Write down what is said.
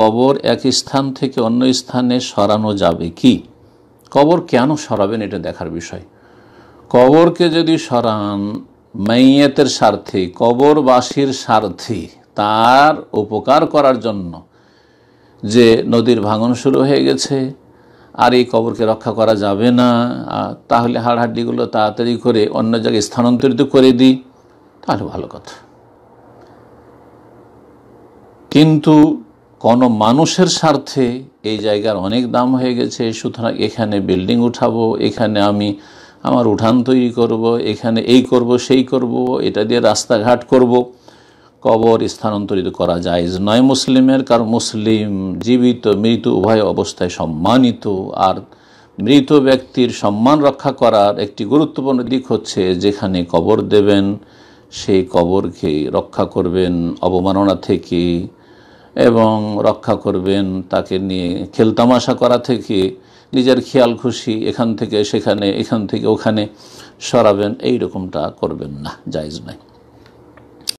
কবর এক স্থান থেকে অন্য স্থানে সরানো যাবে কি কবর কেন সরাবেন এটা দেখার বিষয় কবরকে যদি সরান মাইয়েতের স্বার্থে কবরবাসীর স্বার্থে তার উপকার করার জন্য যে নদীর ভাঙন শুরু হয়ে গেছে আর এই কবরকে রক্ষা করা যাবে না তাহলে হাড়হাড্ডিগুলো তাড়াতাড়ি করে অন্য জায়গায় স্থানান্তরিত করে দিই তাহলে ভালো কথা কিন্তু কোনো মানুষের স্বার্থে এই জায়গার অনেক দাম হয়ে গেছে সুতরাং এখানে বিল্ডিং উঠাবো এখানে আমি আমার উঠান তৈরি করব এখানে এই করব সেই করব এটা দিয়ে রাস্তাঘাট করব কবর স্থানান্তরিত করা যায় নয় মুসলিমের কারণ মুসলিম জীবিত মৃত উভয় অবস্থায় সম্মানিত আর মৃত ব্যক্তির সম্মান রক্ষা করার একটি গুরুত্বপূর্ণ দিক হচ্ছে যেখানে কবর দেবেন সেই কবরকে রক্ষা করবেন অবমাননা থেকে এবং রক্ষা করবেন তাকে নিয়ে খেলতামাশা করা থেকে নিজের খেয়াল খুশি এখান থেকে সেখানে এখান থেকে ওখানে সরাবেন এই রকমটা করবেন না জায়জ নাই